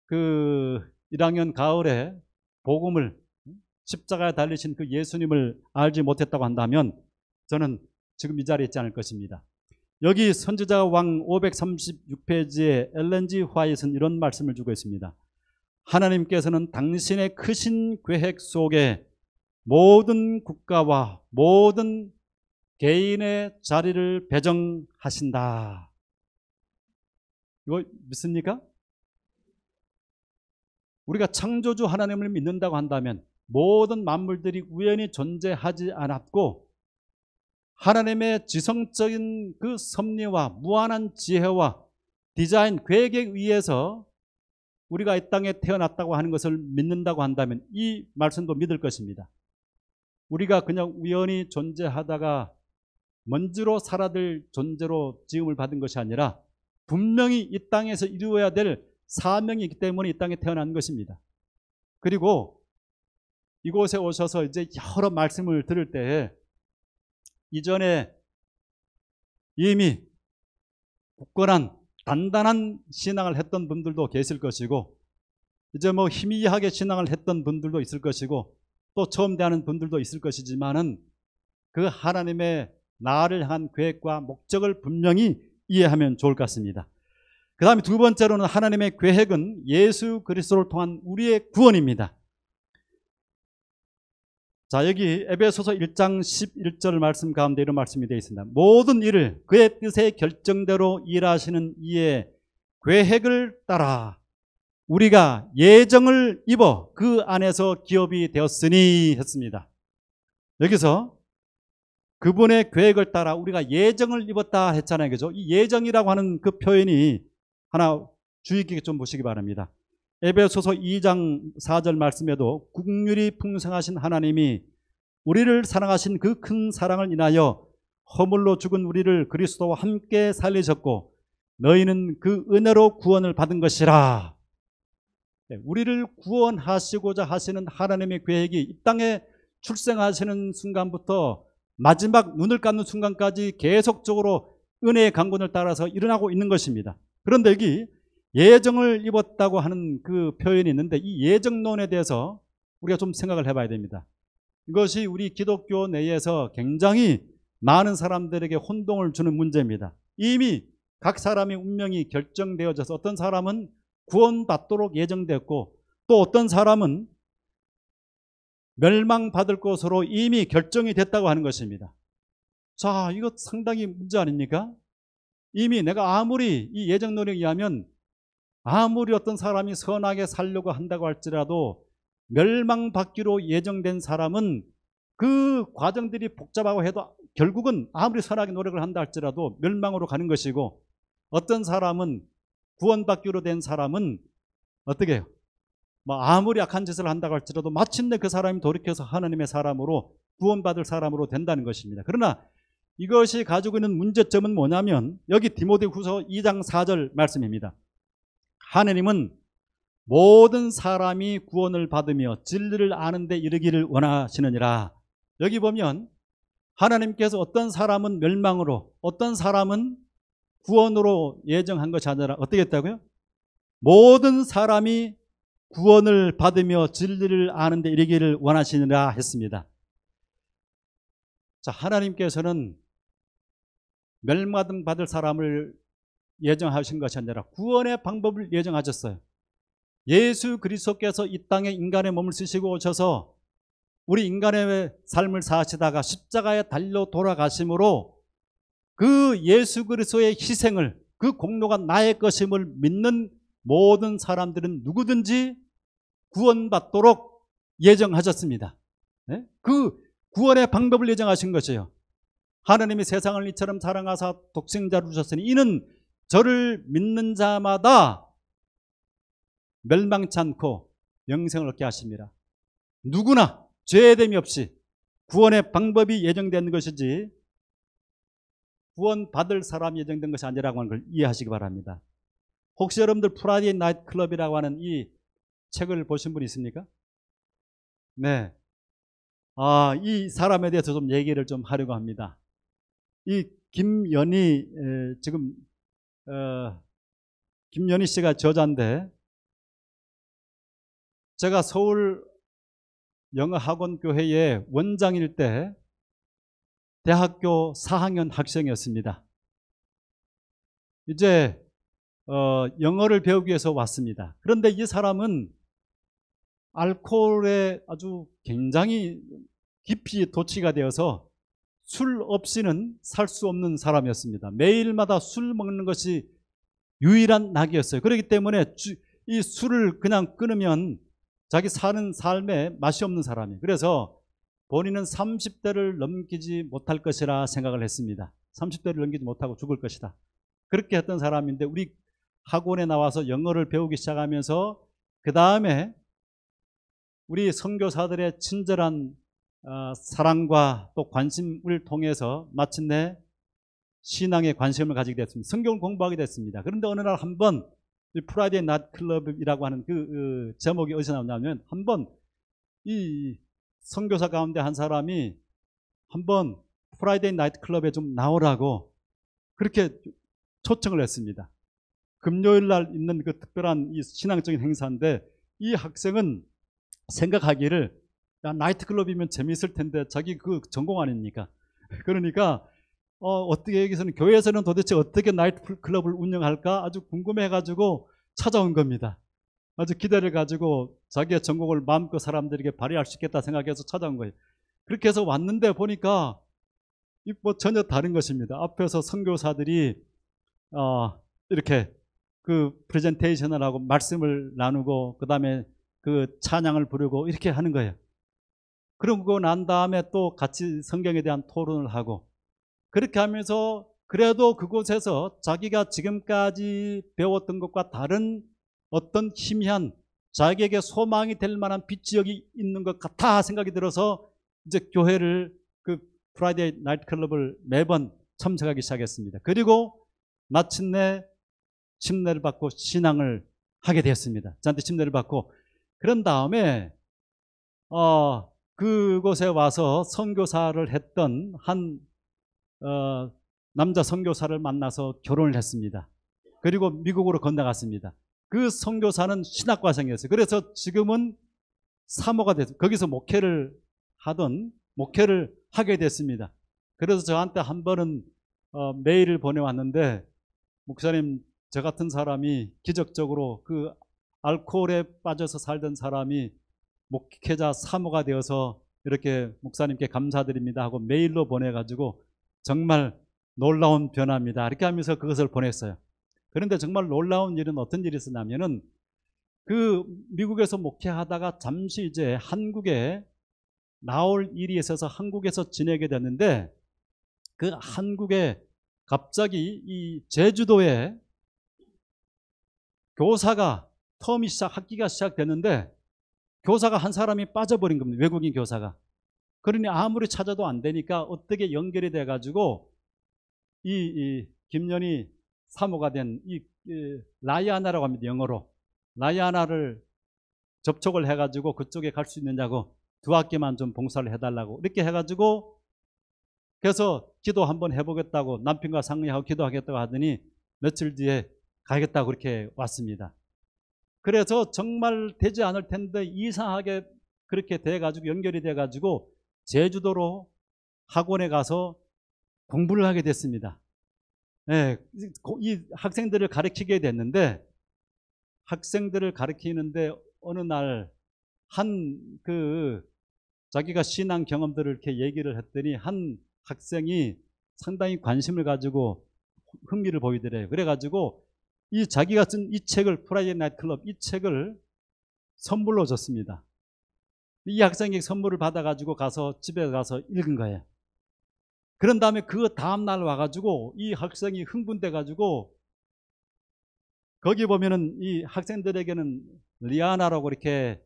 그 1학년 가을에 복음을 십자가에 달리신 그 예수님을 알지 못했다고 한다면 저는 지금 이 자리에 있지 않을 것입니다. 여기 선지자 왕 536페이지에 엘렌지 화이트는 이런 말씀을 주고 있습니다. 하나님께서는 당신의 크신 계획 속에 모든 국가와 모든 개인의 자리를 배정하신다. 이거 믿습니까? 우리가 창조주 하나님을 믿는다고 한다면 모든 만물들이 우연히 존재하지 않았고 하나님의 지성적인 그 섭리와 무한한 지혜와 디자인 계획에 의해서 우리가 이 땅에 태어났다고 하는 것을 믿는다고 한다면 이 말씀도 믿을 것입니다. 우리가 그냥 우연히 존재하다가 먼지로 살아들 존재로 지음을 받은 것이 아니라 분명히 이 땅에서 이루어야 될 사명이 있기 때문에 이 땅에 태어난 것입니다. 그리고 이곳에 오셔서 이제 여러 말씀을 들을 때에 이전에 이미 굳건한 단단한 신앙을 했던 분들도 계실 것이고 이제 뭐 희미하게 신앙을 했던 분들도 있을 것이고 또 처음 대하는 분들도 있을 것이지만은 그 하나님의 나를 향한 계획과 목적을 분명히 이해하면 좋을 것 같습니다. 그 다음에 두 번째로는 하나님의 계획은 예수 그리스도를 통한 우리의 구원입니다. 자 여기 에베소서 1장 11절 말씀 가운데 이런 말씀이 되어 있습니다. 모든 일을 그의 뜻의 결정대로 일하시는 이의 계획을 따라 우리가 예정을 입어 그 안에서 기업이 되었으니 했습니다. 여기서 그분의 계획을 따라 우리가 예정을 입었다 했잖아요. 그죠? 이 예정이라고 하는 그 표현이 하나 주의 깊게 좀 보시기 바랍니다. 에베소서 2장 4절 말씀에도 국률이 풍성하신 하나님이 우리를 사랑하신 그 큰 사랑을 인하여 허물로 죽은 우리를 그리스도와 함께 살리셨고 너희는 그 은혜로 구원을 받은 것이라. 네, 우리를 구원하시고자 하시는 하나님의 계획이 이 땅에 출생하시는 순간부터 마지막 눈을 감는 순간까지 계속적으로 은혜의 강권을 따라서 일어나고 있는 것입니다. 그런데 여기 예정을 입었다고 하는 그 표현이 있는데 이 예정론에 대해서 우리가 좀 생각을 해봐야 됩니다. 이것이 우리 기독교 내에서 굉장히 많은 사람들에게 혼동을 주는 문제입니다. 이미 각 사람의 운명이 결정되어져서 어떤 사람은 구원받도록 예정됐고 또 어떤 사람은 멸망받을 것으로 이미 결정이 됐다고 하는 것입니다. 자, 이것 상당히 문제 아닙니까? 이미 내가 아무리 이 예정론에 의하면 아무리 어떤 사람이 선하게 살려고 한다고 할지라도 멸망받기로 예정된 사람은 그 과정들이 복잡하고 해도 결국은 아무리 선하게 노력을 한다 할지라도 멸망으로 가는 것이고 어떤 사람은 구원받기로 된 사람은 어떻게 해요? 뭐 아무리 악한 짓을 한다고 할지라도 마침내 그 사람이 돌이켜서 하나님의 사람으로 구원받을 사람으로 된다는 것입니다. 그러나 이것이 가지고 있는 문제점은 뭐냐면 여기 디모데후서 2장 4절 말씀입니다. 하느님은 모든 사람이 구원을 받으며 진리를 아는데 이르기를 원하시느니라. 여기 보면 하나님께서 어떤 사람은 멸망으로 어떤 사람은 구원으로 예정한 것이 아니라 어떻게 했다고요? 모든 사람이 구원을 받으며 진리를 아는데 이르기를 원하시느라 했습니다. 자, 하나님께서는 멸망받을 사람을 예정하신 것이 아니라 구원의 방법을 예정하셨어요. 예수 그리스도께서 이 땅에 인간의 몸을 쓰시고 오셔서 우리 인간의 삶을 사시다가 십자가에 달려 돌아가심으로 그 예수 그리스도의 희생을 그 공로가 나의 것임을 믿는 모든 사람들은 누구든지 구원받도록 예정하셨습니다. 네? 그 구원의 방법을 예정하신 것이에요. 하나님이 세상을 이처럼 사랑하사 독생자를 주셨으니 이는 저를 믿는 자마다 멸망치 않고 영생을 얻게 하십니다. 누구나 죄 됨이 없이 구원의 방법이 예정된 것이지 구원받을 사람이 예정된 것이 아니라고 하는 걸 이해하시기 바랍니다. 혹시 여러분들 프라디데 나이트클럽이라고 하는 이 책을 보신 분 있습니까? 네. 아, 이 사람에 대해서 좀 얘기를 좀 하려고 합니다. 이 김연희 지금 어, 김연희 씨가 저자인데 제가 서울 영어학원교회의 원장일 때 대학교 4학년 학생이었습니다. 이제 어, 영어를 배우기 위해서 왔습니다. 그런데 이 사람은 알코올에 아주 굉장히 깊이 도취가 되어서 술 없이는 살 수 없는 사람이었습니다. 매일마다 술 먹는 것이 유일한 낙이었어요. 그렇기 때문에 이 술을 그냥 끊으면 자기 사는 삶에 맛이 없는 사람이. 그래서 본인은 30대를 넘기지 못할 것이라 생각을 했습니다. 30대를 넘기지 못하고 죽을 것이다. 그렇게 했던 사람인데 우리 학원에 나와서 영어를 배우기 시작하면서 그 다음에 우리 선교사들의 친절한 어, 사랑과 또 관심을 통해서 마침내 신앙에 관심을 가지게 됐습니다. 성경을 공부하게 됐습니다. 그런데 어느 날 한 번 프라이데이 낫 클럽이라고 하는 그, 그 제목이 어디서 나오냐면 한 번 이 선교사 가운데 한 사람이 한 번 프라이데이 나이트 클럽에 좀 나오라고 그렇게 초청을 했습니다. 금요일 날 있는 그 특별한 이 신앙적인 행사인데 이 학생은 생각하기를 야, 나이트클럽이면 재미있을 텐데 자기 그 전공 아닙니까? 그러니까 어, 어떻게 여기서는 교회에서는 도대체 어떻게 나이트클럽을 운영할까 아주 궁금해가지고 찾아온 겁니다. 아주 기대를 가지고 자기의 전공을 마음껏 사람들에게 발휘할 수 있겠다 생각해서 찾아온 거예요. 그렇게 해서 왔는데 보니까 뭐 전혀 다른 것입니다. 앞에서 선교사들이 어, 이렇게 그 프레젠테이션을 하고 말씀을 나누고 그 다음에 그 찬양을 부르고 이렇게 하는 거예요. 그러고 난 다음에 또 같이 성경에 대한 토론을 하고 그렇게 하면서 그래도 그곳에서 자기가 지금까지 배웠던 것과 다른 어떤 희미한 자기에게 소망이 될 만한 빛지역이 있는 것 같아 생각이 들어서 이제 교회를 그 프라이데이 나이트클럽을 매번 참석하기 시작했습니다. 그리고 마침내 침례를 받고 신앙을 하게 되었습니다. 저한테 침례를 받고 그런 다음에 어, 그곳에 와서 선교사를 했던 한 어, 남자 선교사를 만나서 결혼을 했습니다. 그리고 미국으로 건너갔습니다. 그 선교사는 신학과생이었어요. 그래서 지금은 사모가 됐어요. 거기서 목회를 하던 목회를 하게 됐습니다. 그래서 저한테 한 번은 어, 메일을 보내왔는데 목사님 저 같은 사람이 기적적으로 그 알코올에 빠져서 살던 사람이 목회자 사모가 되어서 이렇게 목사님께 감사드립니다 하고 메일로 보내가지고 정말 놀라운 변화입니다. 이렇게 하면서 그것을 보냈어요. 그런데 정말 놀라운 일은 어떤 일이 있었냐면은 그 미국에서 목회하다가 잠시 이제 한국에 나올 일이 있어서 한국에서 지내게 됐는데 그 한국에 갑자기 이 제주도에 교사가 텀이 시작, 학기가 시작됐는데 교사가 한 사람이 빠져버린 겁니다. 외국인 교사가. 그러니 아무리 찾아도 안 되니까 어떻게 연결이 돼가지고 이, 이 김연희 사모가 된이 이, 라이아나라고 합니다. 영어로. 라이아나를 접촉을 해가지고 그쪽에 갈 수 있느냐고 두 학기만 좀 봉사를 해달라고 이렇게 해가지고 그래서 기도 한번 해보겠다고 남편과 상의하고 기도하겠다고 하더니 며칠 뒤에 가겠다고 그렇게 왔습니다. 그래서 정말 되지 않을 텐데 이상하게 그렇게 돼가지고 연결이 돼가지고 제주도로 학원에 가서 공부를 하게 됐습니다. 예, 이 학생들을 가르치게 됐는데 학생들을 가르치는데 어느 날 한 그 자기가 신앙 경험들을 이렇게 얘기를 했더니 한 학생이 상당히 관심을 가지고 흥미를 보이더래요. 그래가지고 이 자기가 쓴 이 책을 프라이빗 나이트클럽 이 책을 선물로 줬습니다. 이 학생에게 선물을 받아가지고 가서 집에 가서 읽은 거예요. 그런 다음에 그 다음 날 와가지고 이 학생이 흥분돼가지고 거기 보면은 이 학생들에게는 리아나라고 이렇게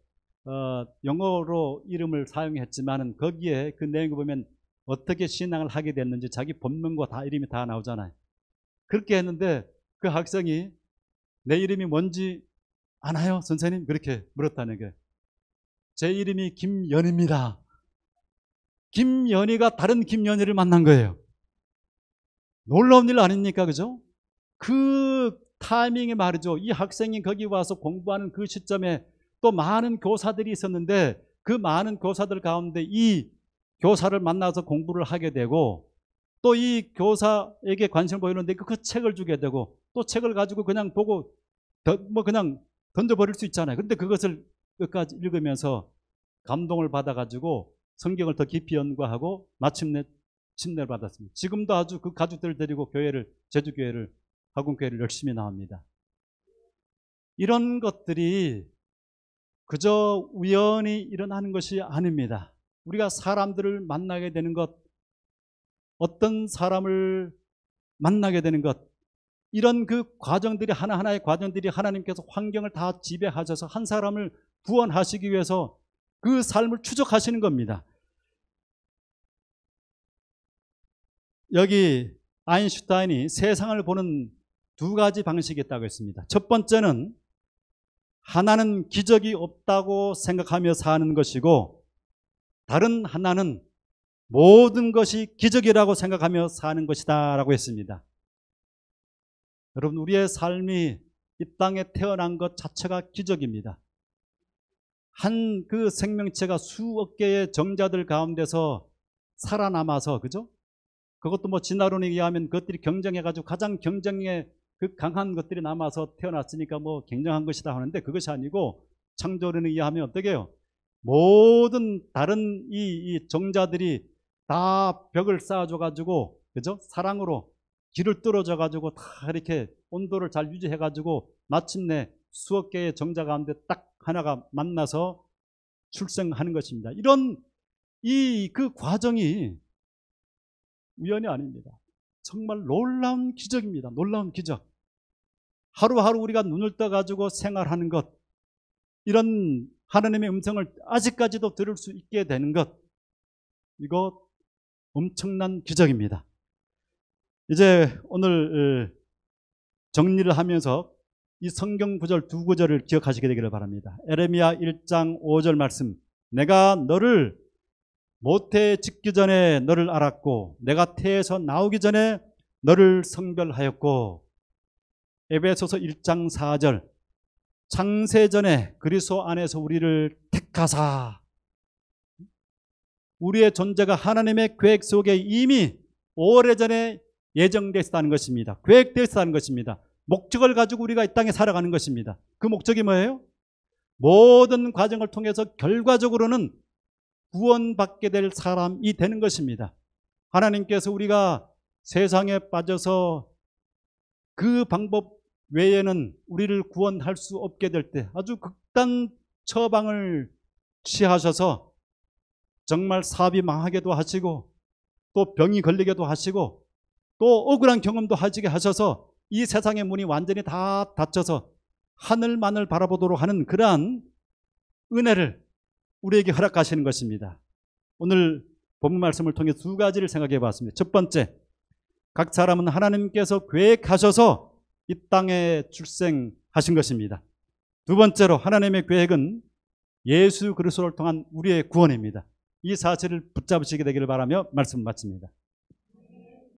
어 영어로 이름을 사용했지만은 거기에 그 내용을 보면 어떻게 신앙을 하게 됐는지 자기 본명과 다 이름이 다 나오잖아요. 그렇게 했는데 그 학생이 내 이름이 뭔지 아나요? 선생님? 그렇게 물었다는 게. 제 이름이 김연입니다. 김연희가 다른 김연희를 만난 거예요. 놀라운 일 아닙니까? 그죠? 그 타이밍에 말이죠. 이 학생이 거기 와서 공부하는 그 시점에 또 많은 교사들이 있었는데 그 많은 교사들 가운데 이 교사를 만나서 공부를 하게 되고 또이 교사에게 관심을 보이는데 그, 그 책을 주게 되고 또 책을 가지고 그냥 보고 뭐 그냥 던져버릴 수 있잖아요. 근데 그것을 끝까지 읽으면서 감동을 받아가지고 성경을 더 깊이 연구하고 마침내 침례를 받았습니다. 지금도 아주 그 가족들을 데리고 교회를 제주교회를 학원교회를 열심히 나옵니다. 이런 것들이 그저 우연히 일어나는 것이 아닙니다. 우리가 사람들을 만나게 되는 것 어떤 사람을 만나게 되는 것 이런 그 과정들이 하나하나의 과정들이 하나님께서 환경을 다 지배하셔서 한 사람을 구원하시기 위해서 그 삶을 추적하시는 겁니다. 여기 아인슈타인이 세상을 보는 두 가지 방식이 있다고 했습니다. 첫 번째는 하나는 기적이 없다고 생각하며 사는 것이고 다른 하나는 모든 것이 기적이라고 생각하며 사는 것이다 라고 했습니다. 여러분 우리의 삶이 이 땅에 태어난 것 자체가 기적입니다. 한 그 생명체가 수억 개의 정자들 가운데서 살아남아서 그죠? 그것도 뭐 진화론에 의하면 그것들이 경쟁해가지고 가장 경쟁에 그 강한 것들이 남아서 태어났으니까 뭐 굉장한 것이다 하는데 그것이 아니고 창조론에 의하면 어떻게 해요? 모든 다른 이, 이 정자들이 다 벽을 쌓아줘 가지고 그죠? 사랑으로 길을 뚫어져 가지고 다 이렇게 온도를 잘 유지해 가지고 마침내 수억 개의 정자 가운데 딱 하나가 만나서 출생하는 것입니다. 이런 이 그 과정이 우연이 아닙니다. 정말 놀라운 기적입니다. 놀라운 기적. 하루하루 우리가 눈을 떠 가지고 생활하는 것 이런 하나님의 음성을 아직까지도 들을 수 있게 되는 것 이것 엄청난 기적입니다. 이제 오늘 어, 정리를 하면서 이 성경 구절 두 구절을 기억하시게 되기를 바랍니다. 에레미야 1장 5절 말씀. 내가 너를 모태 짓기 전에 너를 알았고 내가 태에서 나오기 전에 너를 성별하였고 에베소서 1장 4절 창세 전에 그리스도 안에서 우리를 택하사 우리의 존재가 하나님의 계획 속에 이미 오래전에 예정됐다는 것입니다. 계획되다는 것입니다. 목적을 가지고 우리가 이 땅에 살아가는 것입니다. 그 목적이 뭐예요? 모든 과정을 통해서 결과적으로는 구원받게 될 사람이 되는 것입니다. 하나님께서 우리가 세상에 빠져서 그 방법 외에는 우리를 구원할 수 없게 될 때 아주 극단 처방을 취하셔서 정말 사업이 망하게도 하시고 또 병이 걸리게도 하시고 또 억울한 경험도 하시게 하셔서 이 세상의 문이 완전히 다 닫혀서 하늘만을 바라보도록 하는 그러한 은혜를 우리에게 허락하시는 것입니다. 오늘 본문 말씀을 통해 두 가지를 생각해 봤습니다. 첫 번째, 각 사람은 하나님께서 계획하셔서 이 땅에 출생하신 것입니다. 두 번째로 하나님의 계획은 예수 그리스도를 통한 우리의 구원입니다. 이 사실을 붙잡으시게 되기를 바라며 말씀 을 마칩니다.